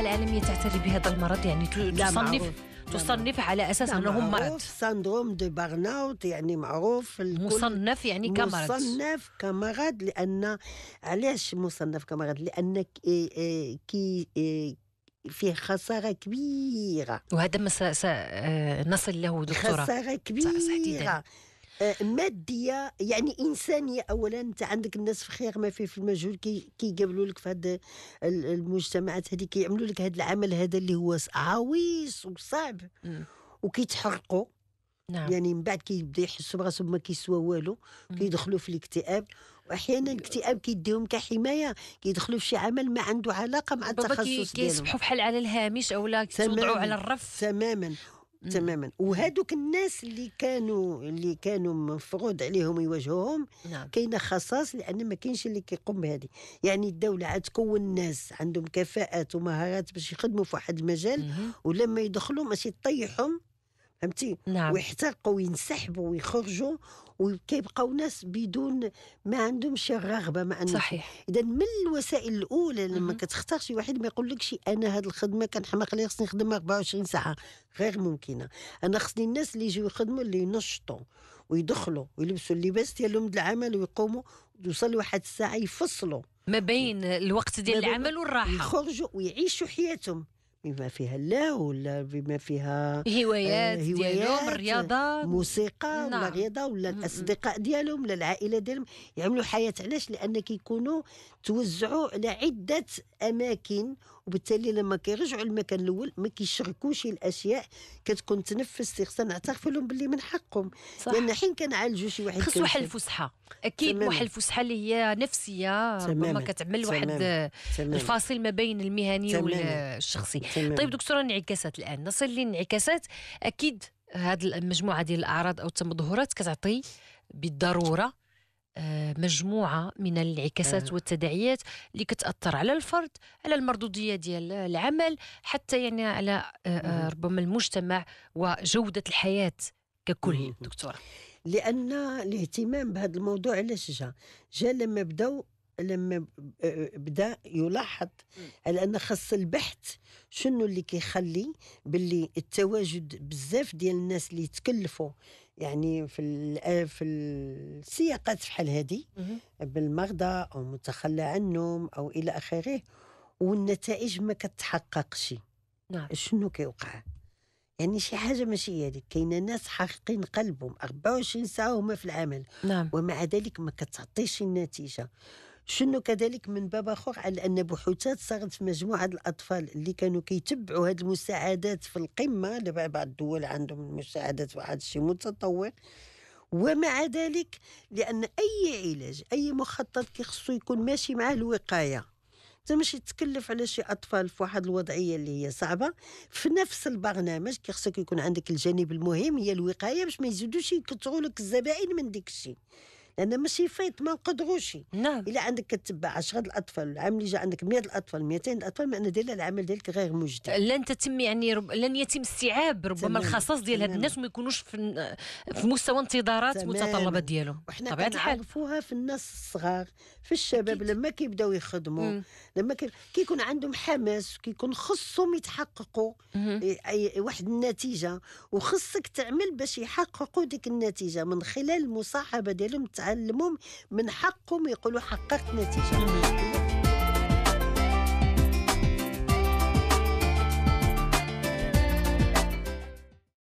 العالميه تعتني بهذا المرض يعني تصنف تصنف على اساس انه مرض سندروم دو برناوت يعني معروف مصنف يعني كمرض مصنف كمرض لان علاش مصنف كمرض لان إيه، إيه، كي إيه، فيه خسارة كبيرة وهذا ما سنصل آه، له دكتورة خسارة كبيرة صح آه، ماديه يعني انسانيه اولا انت عندك الناس في خير ما في في المجهول كيقابلوا لك في هذه المجتمعات هذه كيعملوا لك هذا العمل هذا اللي هو عويص وصعب وكيتحرقوا نعم. يعني من بعد كيبدا يحسوا براسهم ما كيسوا والو كيدخلوا في الاكتئاب واحيانا الاكتئاب كيديهم كحمايه كيدخلوا في شي عمل ما عنده علاقه مع التخصص ديالهم كيصبحوا بحال على الهامش او لا كيتوضعوا على الرف تماما تماما وهذوك الناس اللي كانوا اللي كانوا مفروض عليهم يواجهوهم نعم. كاينه خصاص لان ما كاينش اللي كيقوم بهذه يعني الدوله عاد تكون ناس عندهم كفاءات ومهارات باش يخدموا في واحد المجال ولما يدخلوا ماشي يطيحهم فهمتي نعم. ويحترقوا وينسحبوا ويخرجوا وكيبقاو ناس بدون ما عندهمش الرغبه ما عندهمش صحيح اذا من الوسائل الاولى لما كتختار شي واحد ما يقولكش انا هاد الخدمه كنحماق لي خصني نخدم 24 ساعه غير ممكنه انا خصني الناس اللي يجيو يخدموا اللي ينشطوا ويدخلوا ويلبسوا اللباس ديالهم العمل ويقوموا يوصل واحد الساعه يفصلوا ما بين الوقت ديال العمل والراحه يخرجوا ويعيشوا حياتهم بما فيها الله ولا بما فيها هوايات, آه، هوايات ديالهم الرياضه موسيقى نعم. ولا رياضه ولا الاصدقاء ديالهم ولا العائله ديالهم يعملوا حياه علاش لان كيكونوا توزعوا على عده اماكن وبالتالي لما كيرجعوا للمكان الاول ما كيشركوش الاشياء كتكون تنفس خصنا نعترف لهم باللي من حقهم صح. لان حين كنعالجوا شي واحد خص واحد الفسحه اكيد واحد الفسحه اللي هي نفسيه ربما كتعمل واحد الفاصل ما بين المهني والشخصي تمام. طيب دكتوره انعكاسات الان نصل للانعكاسات اكيد هذه المجموعه ديال الاعراض او التمظهرات كتعطي بالضروره آه، مجموعه من الانعكاسات آه. والتداعيات اللي كتاثر على الفرد على المردوديه ديال العمل حتى يعني على آه، آه، ربما المجتمع وجوده الحياه ككل دكتوره لان الاهتمام بهذا الموضوع علاش جا جا لما بداو لما بدا يلاحظ على ان خاص البحث شنو اللي كيخلي باللي التواجد بزاف ديال الناس اللي تكلفوا يعني في في السياقات بحال هذه بالمرضى او متخلى عنهم او الى اخره والنتائج ما كتحققش نعم شنو كيوقع يعني شي حاجه ماشي هذيك كاينه ناس حاقين قلبهم 24 ساعه هما في العمل نعم. ومع ذلك ما كتعطيش النتيجه شنو كذلك من باب اخر على ان بحوثات صارت في مجموعه الاطفال اللي كانوا كيتبعوا هذه المساعدات في القمه بعض الدول عندهم المساعدات واحد الشيء متطور ومع ذلك لان اي علاج اي مخطط كيخصو يكون ماشي معاه الوقايه انت ماشي تكلف على شي اطفال في واحد الوضعيه اللي هي صعبه في نفس البرنامج كيخصك يكون عندك الجانب المهم هي الوقايه باش ما يزيدوش يكثروا لك الزبائن من ديك الشيء لان ماشي فايت ما نقدروش نعم الا عندك كتبع 10 الاطفال العام اللي جا عندك 100 الاطفال 200 الاطفال معنى ديال العمل ديالك غير مجدي لن تتم يعني رب... لن يتم استيعاب ربما الخصاص ديال هاد الناس وما يكونوش في في مستوى انتظارات متطلبات ديالهم وحنا كنعرفوها في الناس الصغار في الشباب لما كيبداو يخدموا مم. لما كي... كيكون عندهم حماس كيكون خصهم يتحققوا اي واحد النتيجه وخصك تعمل باش يحققوا ديك النتيجه من خلال المصاحبه ديالهم يتعلمهم من حقهم يقولوا حققت نتيجه